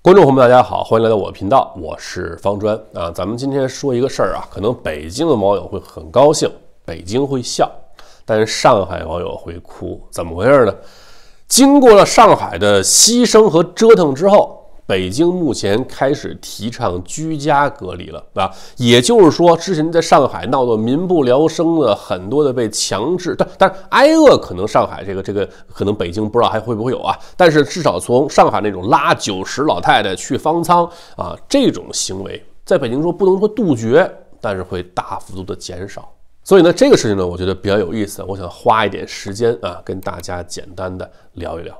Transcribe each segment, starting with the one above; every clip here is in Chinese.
观众朋友们，大家好，欢迎来到我的频道，我是方砖啊。咱们今天说一个事儿啊，可能北京的网友会很高兴，北京会笑，但是上海网友会哭，怎么回事呢？经过了上海的牺牲和折腾之后。北京目前开始提倡居家隔离了啊，也就是说，之前在上海闹得民不聊生的很多的被强制，但但是挨饿，可能上海这个这个可能北京不知道还会不会有啊，但是至少从上海那种拉九十老太太去方舱啊这种行为，在北京说不能说杜绝，但是会大幅度的减少。所以呢，这个事情呢，我觉得比较有意思，我想花一点时间啊，跟大家简单的聊一聊。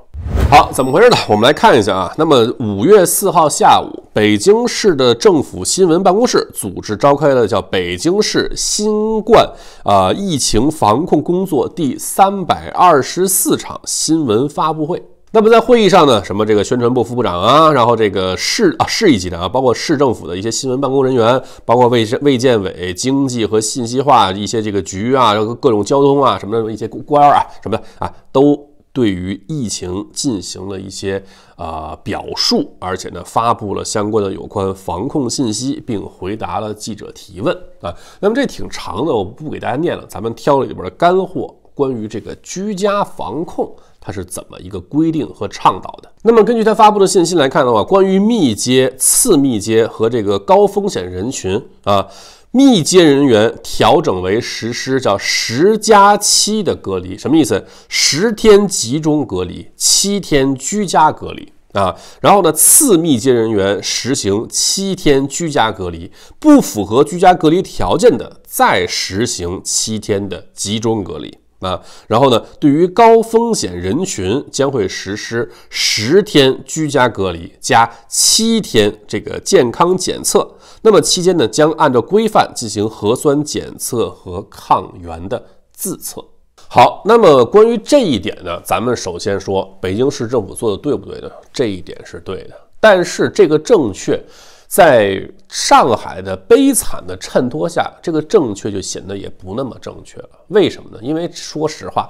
好，怎么回事呢？我们来看一下啊。那么五月四号下午，北京市的政府新闻办公室组织召开了叫《北京市新冠啊疫情防控工作第三百二十四场新闻发布会》。那么在会议上呢，什么这个宣传部副部长啊，然后这个市啊市一级的啊，包括市政府的一些新闻办公人员，包括卫生卫健委、经济和信息化一些这个局啊，各种交通啊什么的一些官啊什么的啊都。对于疫情进行了一些呃表述，而且呢发布了相关的有关防控信息，并回答了记者提问啊。那么这挺长的，我不给大家念了，咱们挑里边的干货。关于这个居家防控，它是怎么一个规定和倡导的？那么根据他发布的信息来看的话，关于密接、次密接和这个高风险人群啊。密接人员调整为实施叫十加七的隔离，什么意思？十天集中隔离，七天居家隔离啊。然后呢，次密接人员实行七天居家隔离，不符合居家隔离条件的，再实行七天的集中隔离。啊，然后呢，对于高风险人群将会实施十天居家隔离加七天这个健康检测，那么期间呢，将按照规范进行核酸检测和抗原的自测。好，那么关于这一点呢，咱们首先说，北京市政府做的对不对呢？这一点是对的，但是这个正确。在上海的悲惨的衬托下，这个正确就显得也不那么正确了。为什么呢？因为说实话，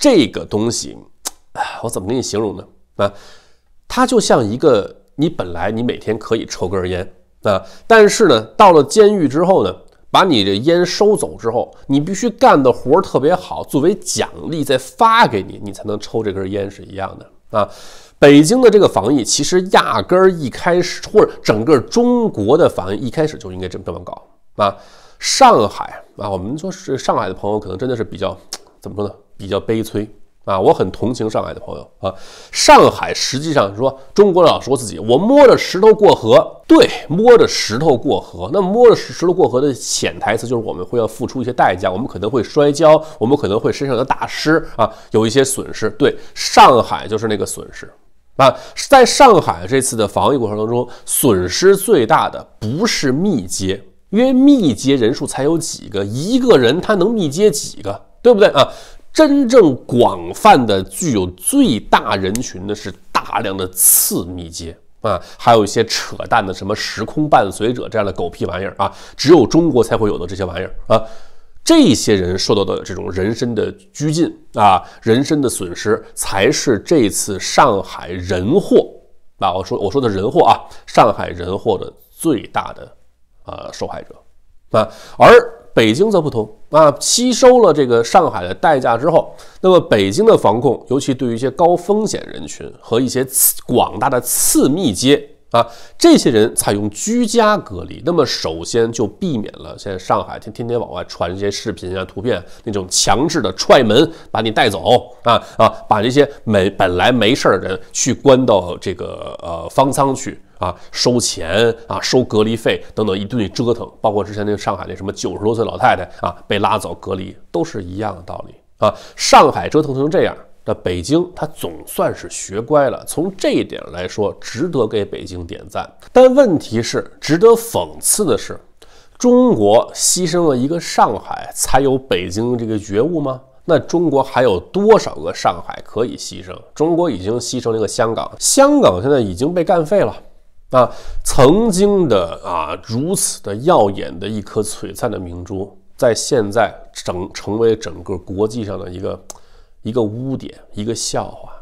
这个东西，哎，我怎么给你形容呢？啊，它就像一个你本来你每天可以抽根烟啊，但是呢，到了监狱之后呢，把你的烟收走之后，你必须干的活特别好，作为奖励再发给你，你才能抽这根烟是一样的啊。北京的这个防疫其实压根儿一开始，或者整个中国的防疫一开始就应该这么这么搞啊！上海啊，我们说是上海的朋友可能真的是比较怎么说呢？比较悲催啊！我很同情上海的朋友啊！上海实际上说中国老说自己，我摸着石头过河，对，摸着石头过河。那摸着石石头过河的潜台词就是我们会要付出一些代价，我们可能会摔跤，我们可能会身上的打湿啊，有一些损失。对，上海就是那个损失。啊，在上海这次的防疫过程当中，损失最大的不是密接，因为密接人数才有几个，一个人他能密接几个，对不对啊？真正广泛的具有最大人群的是大量的次密接啊，还有一些扯淡的什么时空伴随者这样的狗屁玩意儿啊，只有中国才会有的这些玩意儿啊。这些人受到的这种人身的拘禁啊，人身的损失，才是这次上海人祸啊，我说我说的人祸啊，上海人祸的最大的呃受害者啊，而北京则不同啊，吸收了这个上海的代价之后，那么北京的防控，尤其对于一些高风险人群和一些广大的次密接。啊，这些人采用居家隔离，那么首先就避免了现在上海天天天往外传这些视频啊、图片那种强制的踹门把你带走啊啊，把这些没本来没事的人去关到这个呃方舱去啊，收钱啊，收隔离费等等一顿折腾，包括之前那个上海那什么九十多岁老太太啊被拉走隔离，都是一样的道理啊。上海折腾成这样。那北京，它总算是学乖了。从这一点来说，值得给北京点赞。但问题是，值得讽刺的是，中国牺牲了一个上海，才有北京这个觉悟吗？那中国还有多少个上海可以牺牲？中国已经牺牲了一个香港，香港现在已经被干废了。啊，曾经的啊，如此的耀眼的一颗璀璨的明珠，在现在整成为整个国际上的一个。一个污点，一个笑话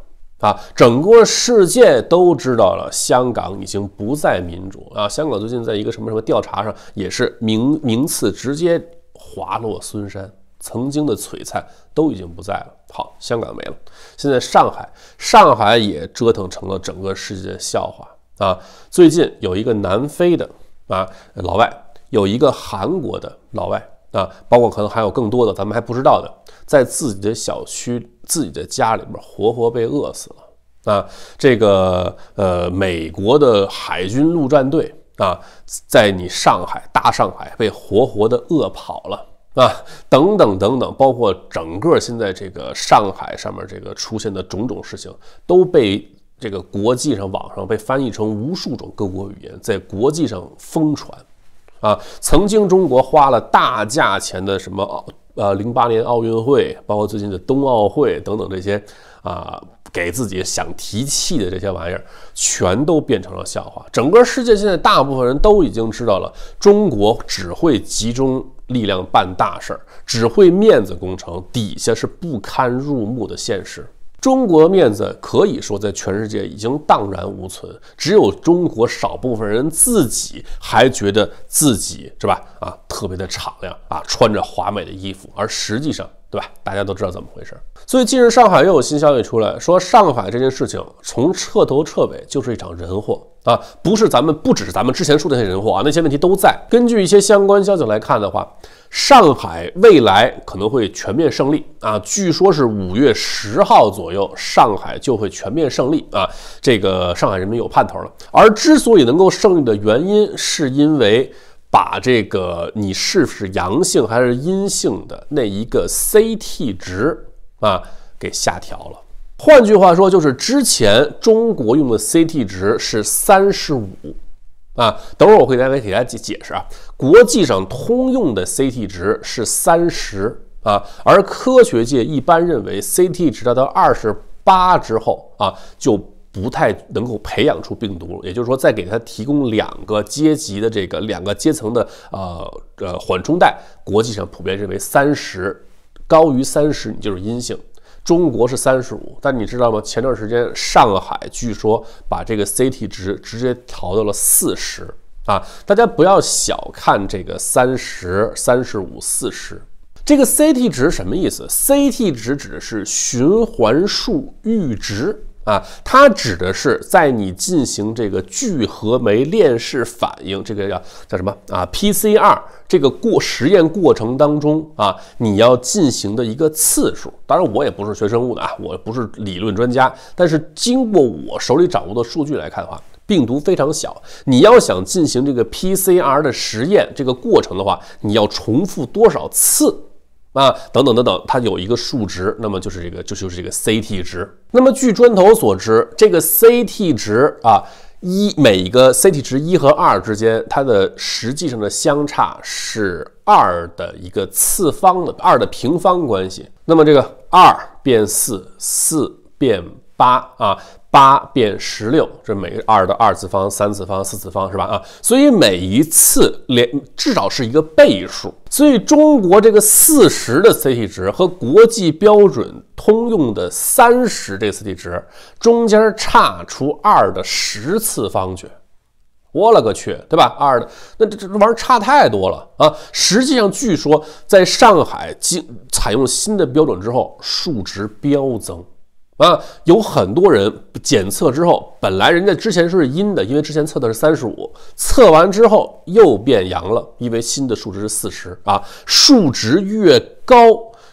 啊！整个世界都知道了，香港已经不再民主啊！香港最近在一个什么什么调查上，也是名名次直接滑落，孙山曾经的璀璨都已经不在了。好，香港没了，现在上海，上海也折腾成了整个世界的笑话啊！最近有一个南非的啊老外，有一个韩国的老外啊，包括可能还有更多的，咱们还不知道的，在自己的小区。自己的家里边活活被饿死了啊！这个呃，美国的海军陆战队啊，在你上海大上海被活活的饿跑了啊！等等等等，包括整个现在这个上海上面这个出现的种种事情，都被这个国际上网上被翻译成无数种各国语言，在国际上疯传啊！曾经中国花了大价钱的什么？呃，零八年奥运会，包括最近的冬奥会等等这些，啊，给自己想提气的这些玩意儿，全都变成了笑话。整个世界现在大部分人都已经知道了，中国只会集中力量办大事儿，只会面子工程，底下是不堪入目的现实。中国面子可以说在全世界已经荡然无存，只有中国少部分人自己还觉得自己是吧？啊，特别的敞亮啊，穿着华美的衣服，而实际上对吧？大家都知道怎么回事。所以近日上海又有新消息出来，说上海这件事情从彻头彻尾就是一场人祸。啊，不是咱们，不只是咱们之前说的那些人祸啊，那些问题都在。根据一些相关消息来看的话，上海未来可能会全面胜利啊！据说是五月十号左右，上海就会全面胜利啊！这个上海人民有盼头了。而之所以能够胜利的原因，是因为把这个你是不是阳性还是阴性的那一个 C T 值啊给下调了。换句话说，就是之前中国用的 CT 值是三十五，啊，等会儿我会再给给大家解解释啊。国际上通用的 CT 值是三十啊，而科学界一般认为 CT 值达到二十八之后啊，就不太能够培养出病毒。也就是说，再给他提供两个阶级的这个两个阶层的呃呃缓冲带，国际上普遍认为三十高于三十，你就是阴性。中国是三十五，但你知道吗？前段时间上海据说把这个 CT 值直接调到了四十啊！大家不要小看这个三十三十五四十，这个 CT 值什么意思？CT 值指的是循环数阈值。啊，它指的是在你进行这个聚合酶链式反应，这个叫叫什么啊？PCR 这个过实验过程当中啊，你要进行的一个次数。当然，我也不是学生物的啊，我不是理论专家，但是经过我手里掌握的数据来看的话，病毒非常小，你要想进行这个 PCR 的实验这个过程的话，你要重复多少次？啊，等等等等，它有一个数值，那么就是这个，就就是这个 CT 值。那么据砖头所知，这个 CT 值啊，一每个 CT 值一和二之间，它的实际上的相差是二的一个次方的，二的平方关系。那么这个二变四，四变八啊。八变十六，这每二的二次方、三次方、四次方是吧？啊，所以每一次连至少是一个倍数。所以中国这个四十的 CT 值和国际标准通用的三十这 CT 值中间差出二的十次方去，我了个去，对吧？二的那这这玩意儿差太多了啊！实际上，据说在上海经采用新的标准之后，数值飙增。啊，有很多人检测之后，本来人家之前说是阴的，因为之前测的是三十五，测完之后又变阳了，因为新的数值是四十。啊，数值越高，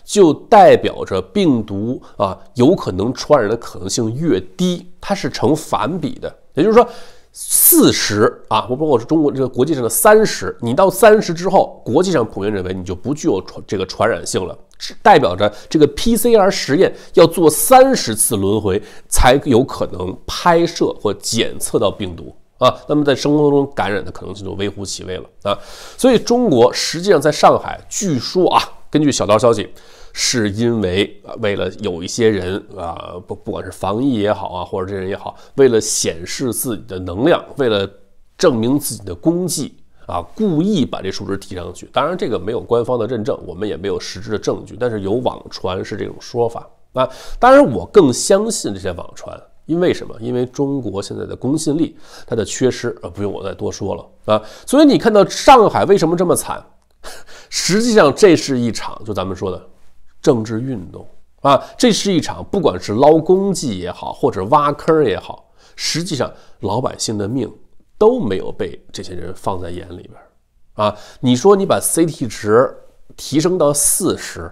就代表着病毒啊有可能传染的可能性越低，它是成反比的，也就是说。四十啊，不包括中国这个国际上的三十，你到三十之后，国际上普遍认为你就不具有传这个传染性了，代表着这个 PCR 实验要做三十次轮回才有可能拍摄或检测到病毒啊，那么在生活当中感染的可能性就微乎其微了啊，所以中国实际上在上海，据说啊，根据小道消息。是因为啊，为了有一些人啊，不不管是防疫也好啊，或者这人也好，为了显示自己的能量，为了证明自己的功绩啊，故意把这数值提上去。当然，这个没有官方的认证，我们也没有实质的证据，但是有网传是这种说法啊。当然，我更相信这些网传，因为什么？因为中国现在的公信力它的缺失啊，不用我再多说了啊。所以你看到上海为什么这么惨？实际上，这是一场就咱们说的。政治运动啊，这是一场不管是捞功绩也好，或者挖坑儿也好，实际上老百姓的命都没有被这些人放在眼里边儿啊！你说你把 CT 值提升到四十，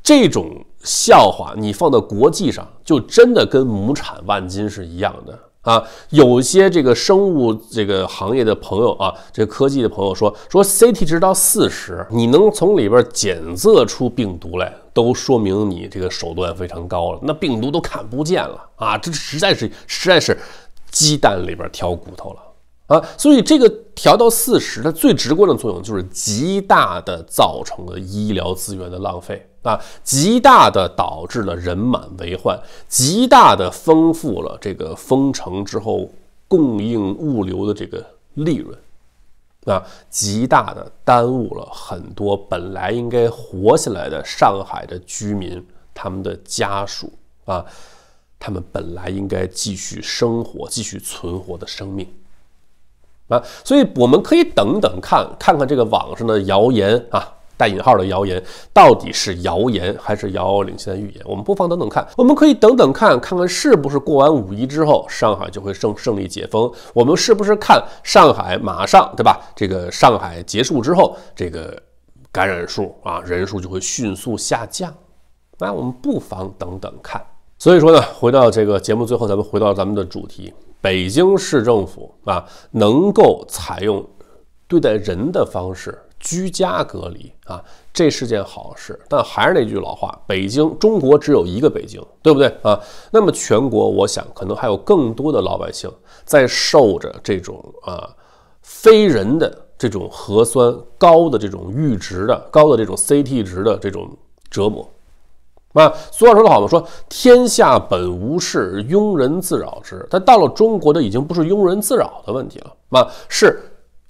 这种笑话你放到国际上，就真的跟亩产万斤是一样的。啊，有些这个生物这个行业的朋友啊，这科技的朋友说说 CT 值到四十，你能从里边检测出病毒来，都说明你这个手段非常高了。那病毒都看不见了啊，这实在是实在是鸡蛋里边挑骨头了。啊，所以这个调到四十的最直观的作用，就是极大的造成了医疗资源的浪费啊，极大的导致了人满为患，极大的丰富了这个封城之后供应物流的这个利润啊，极大的耽误了很多本来应该活下来的上海的居民他们的家属啊，他们本来应该继续生活、继续存活的生命。啊，所以我们可以等等看，看看这个网上的谣言啊，带引号的谣言到底是谣言还是遥遥领先的预言？我们不妨等等看。我们可以等等看，看看是不是过完五一之后，上海就会胜胜利解封？我们是不是看上海马上对吧？这个上海结束之后，这个感染数啊人数就会迅速下降？那我们不妨等等看。所以说呢，回到这个节目最后，咱们回到咱们的主题。北京市政府啊，能够采用对待人的方式居家隔离啊，这是件好事。但还是那句老话，北京、中国只有一个北京，对不对啊？那么全国，我想可能还有更多的老百姓在受着这种啊非人的这种核酸高的这种阈值的高的这种 CT 值的这种折磨。那俗话说得好嘛，说天下本无事，庸人自扰之。但到了中国的已经不是庸人自扰的问题了，那是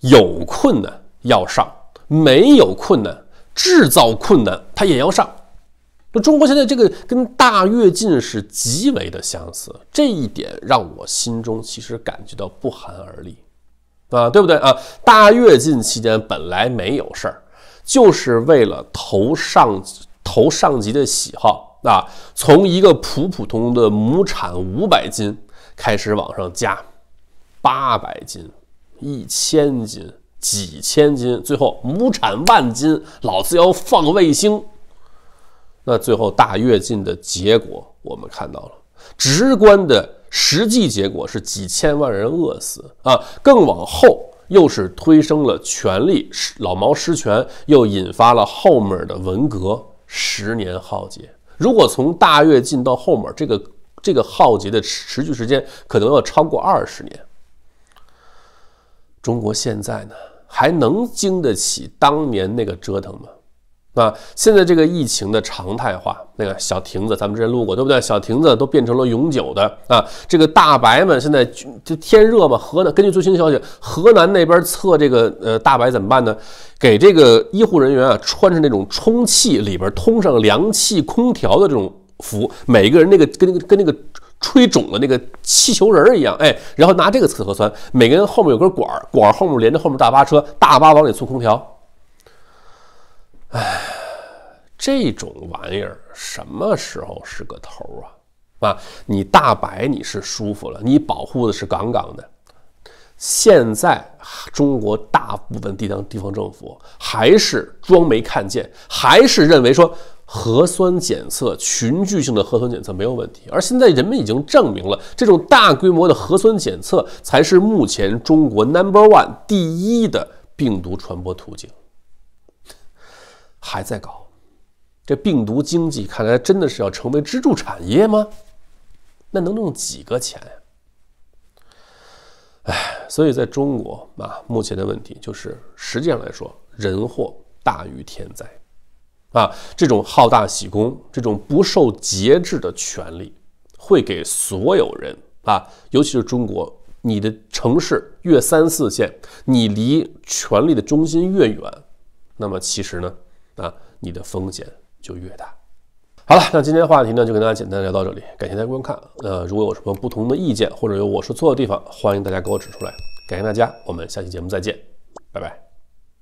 有困难要上，没有困难制造困难，他也要上。那中国现在这个跟大跃进是极为的相似，这一点让我心中其实感觉到不寒而栗，啊，对不对啊？大跃进期间本来没有事儿，就是为了头上。投上级的喜好啊，从一个普普通的亩产五百斤开始往上加，八百斤、一千斤、几千斤，最后亩产万斤，老子要放卫星。那最后大跃进的结果我们看到了，直观的实际结果是几千万人饿死啊！更往后又是推升了权力，老毛失权，又引发了后面的文革。十年浩劫，如果从大跃进到后面，这个这个浩劫的持续时间可能要超过二十年。中国现在呢，还能经得起当年那个折腾吗？啊，现在这个疫情的常态化，那个小亭子咱们之前路过，对不对？小亭子都变成了永久的啊。这个大白们现在就天热嘛，河南根据最新的消息，河南那边测这个呃大白怎么办呢？给这个医护人员啊穿着那种充气里边通上凉气空调的这种服，每个人那个跟那个跟那个吹肿的那个气球人儿一样，哎，然后拿这个测核酸，每个人后面有根管儿，管儿后面连着后面大巴车，大巴往里送空调。哎，这种玩意儿什么时候是个头啊？啊，你大白你是舒服了，你保护的是杠杠的。现在中国大部分地方地方政府还是装没看见，还是认为说核酸检测群聚性的核酸检测没有问题。而现在人们已经证明了，这种大规模的核酸检测才是目前中国 Number One 第一的病毒传播途径。还在搞，这病毒经济看来真的是要成为支柱产业吗？那能弄几个钱呀？哎，所以在中国啊，目前的问题就是，实际上来说，人祸大于天灾啊！这种好大喜功、这种不受节制的权利，会给所有人啊，尤其是中国，你的城市越三四线，你离权力的中心越远，那么其实呢？那你的风险就越大。好了，那今天的话题呢就跟大家简单聊到这里，感谢大家观看。呃，如果有什么不同的意见，或者有我说错的地方，欢迎大家给我指出来。感谢大家，我们下期节目再见，拜拜。